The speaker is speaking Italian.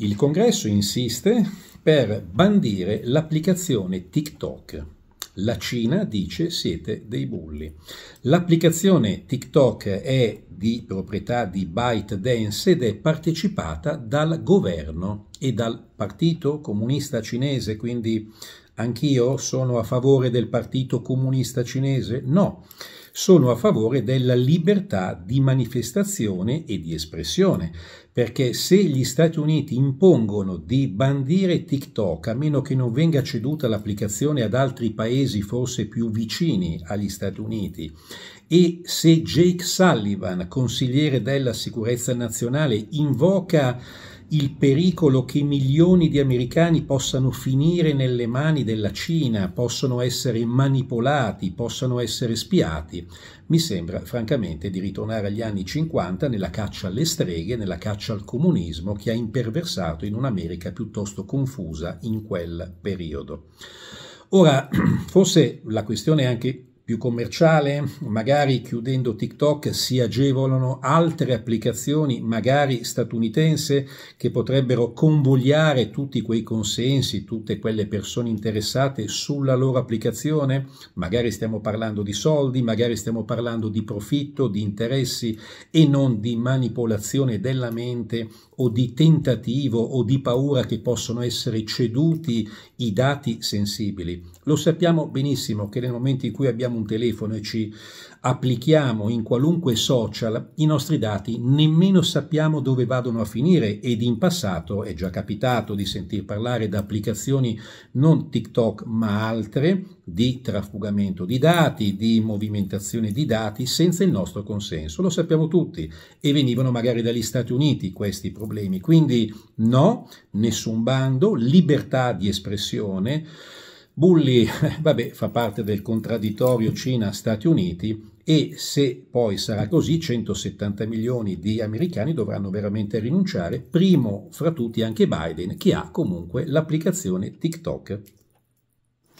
Il congresso insiste per bandire l'applicazione TikTok. La Cina dice siete dei bulli. L'applicazione TikTok è di proprietà di ByteDance ed è partecipata dal governo e dal Partito Comunista Cinese, quindi anch'io sono a favore del Partito Comunista Cinese? No, sono a favore della libertà di manifestazione e di espressione, perché se gli Stati Uniti impongono di bandire TikTok, a meno che non venga ceduta l'applicazione ad altri paesi forse più vicini agli Stati Uniti, e se Jake Sullivan, consigliere della sicurezza nazionale, invoca il pericolo che milioni di americani possano finire nelle mani della Cina, possano essere manipolati, possano essere spiati, mi sembra francamente di ritornare agli anni 50 nella caccia alle streghe, nella caccia al comunismo che ha imperversato in un'America piuttosto confusa in quel periodo. Ora, forse la questione è anche più commerciale, magari chiudendo TikTok si agevolano altre applicazioni, magari statunitense, che potrebbero convogliare tutti quei consensi, tutte quelle persone interessate sulla loro applicazione. Magari stiamo parlando di soldi, magari stiamo parlando di profitto, di interessi e non di manipolazione della mente o di tentativo o di paura che possono essere ceduti i dati sensibili. Lo sappiamo benissimo che nel momento in cui abbiamo un telefono e ci applichiamo in qualunque social, i nostri dati nemmeno sappiamo dove vadano a finire ed in passato è già capitato di sentir parlare da applicazioni non TikTok ma altre di trafugamento di dati, di movimentazione di dati senza il nostro consenso, lo sappiamo tutti e venivano magari dagli Stati Uniti questi problemi. Quindi no, nessun bando, libertà di espressione Bulli, vabbè, fa parte del contraddittorio Cina-Stati Uniti e se poi sarà così 170 milioni di americani dovranno veramente rinunciare, primo fra tutti anche Biden che ha comunque l'applicazione TikTok